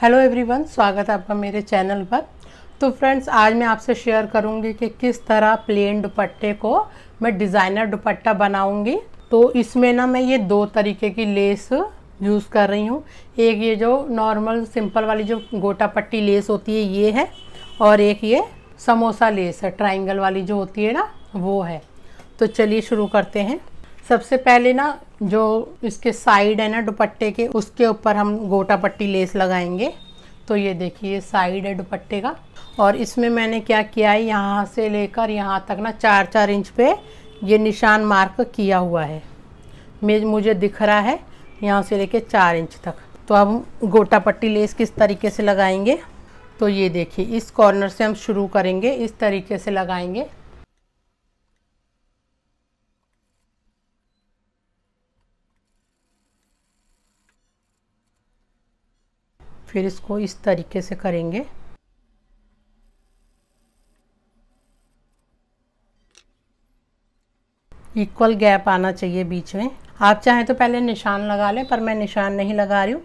hello everyone स्वागत है आपका मेरे चैनल पर तो फ्रेंड्स आज मैं आपसे शेयर करूंगी कि किस तरह प्लेन दुपट्टे को मैं डिज़ाइनर दुपट्टा बनाऊंगी तो इसमें ना मैं ये दो तरीके की लेस यूज़ कर रही हूँ एक ये जो नॉर्मल सिंपल वाली जो गोटा पट्टी लेस होती है ये है और एक ये समोसा लेस है ट्राइंगल वाली जो होती है ना वो है तो चलिए शुरू करते हैं सबसे पहले ना जो इसके साइड है ना दुपट्टे के उसके ऊपर हम गोटा पट्टी लेस लगाएंगे तो ये देखिए साइड है दुपट्टे का और इसमें मैंने क्या किया है यहाँ से लेकर यहाँ तक ना चार चार इंच पे ये निशान मार्क किया हुआ है मुझे दिख रहा है यहाँ से लेकर चार इंच तक तो अब गोटा पट्टी लेस किस तरीके से लगाएंगे तो ये देखिए इस कॉर्नर से हम शुरू करेंगे इस तरीके से लगाएंगे फिर इसको इस तरीके से करेंगे इक्वल गैप आना चाहिए बीच में आप चाहें तो पहले निशान लगा लें पर मैं निशान नहीं लगा रही हूँ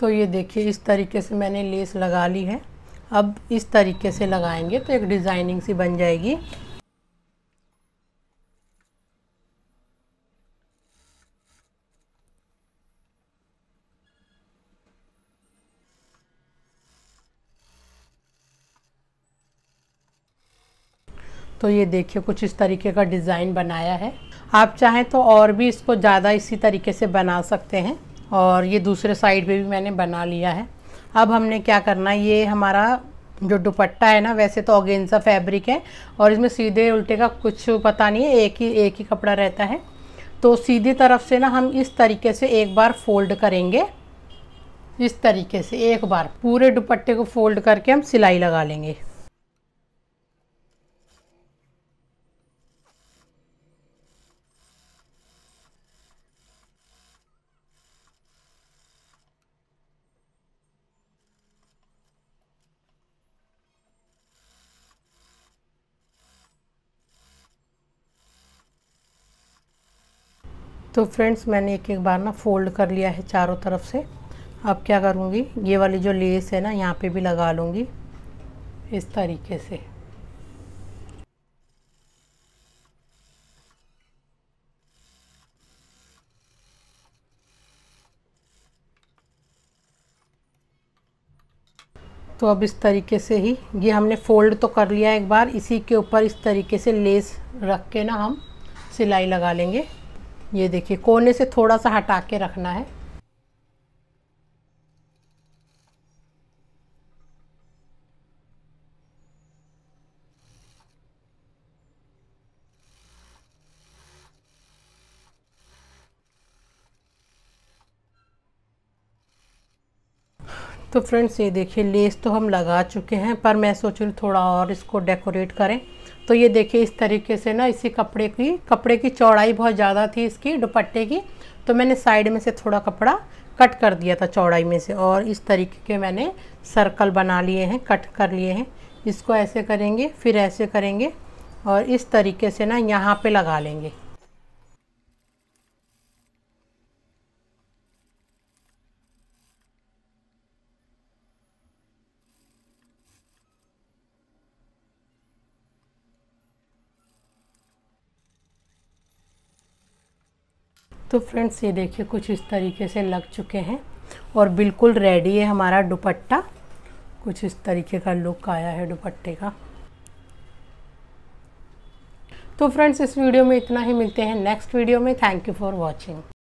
तो ये देखिए इस तरीके से मैंने लेस लगा ली है अब इस तरीके से लगाएंगे तो एक डिज़ाइनिंग सी बन जाएगी तो ये देखिए कुछ इस तरीके का डिज़ाइन बनाया है आप चाहें तो और भी इसको ज़्यादा इसी तरीके से बना सकते हैं और ये दूसरे साइड पे भी मैंने बना लिया है अब हमने क्या करना ये हमारा जो दुपट्टा है ना वैसे तो ऑगेंसा फैब्रिक है और इसमें सीधे उल्टे का कुछ पता नहीं है एक ही एक ही कपड़ा रहता है तो सीधी तरफ से ना हम इस तरीके से एक बार फोल्ड करेंगे इस तरीके से एक बार पूरे दुपट्टे को फोल्ड करके हम सिलाई लगा लेंगे तो फ्रेंड्स मैंने एक एक बार ना फोल्ड कर लिया है चारों तरफ से अब क्या करूँगी ये वाली जो लेस है ना यहाँ पे भी लगा लूँगी इस तरीके से तो अब इस तरीके से ही ये हमने फोल्ड तो कर लिया एक बार इसी के ऊपर इस तरीके से लेस रख के ना हम सिलाई लगा लेंगे ये देखिए कोने से थोड़ा सा हटा के रखना है तो फ्रेंड्स ये देखिए लेस तो हम लगा चुके हैं पर मैं सोच रही थोड़ा और इसको डेकोरेट करें तो ये देखिए इस तरीके से ना इसी कपड़े की कपड़े की चौड़ाई बहुत ज़्यादा थी इसकी दुपट्टे की तो मैंने साइड में से थोड़ा कपड़ा कट कर दिया था चौड़ाई में से और इस तरीके के मैंने सर्कल बना लिए हैं कट कर लिए हैं इसको ऐसे करेंगे फिर ऐसे करेंगे और इस तरीके से ना यहाँ पे लगा लेंगे तो फ्रेंड्स ये देखिए कुछ इस तरीके से लग चुके हैं और बिल्कुल रेडी है हमारा दुपट्टा कुछ इस तरीके का लुक आया है दुपट्टे का तो फ्रेंड्स इस वीडियो में इतना ही मिलते हैं नेक्स्ट वीडियो में थैंक यू फॉर वॉचिंग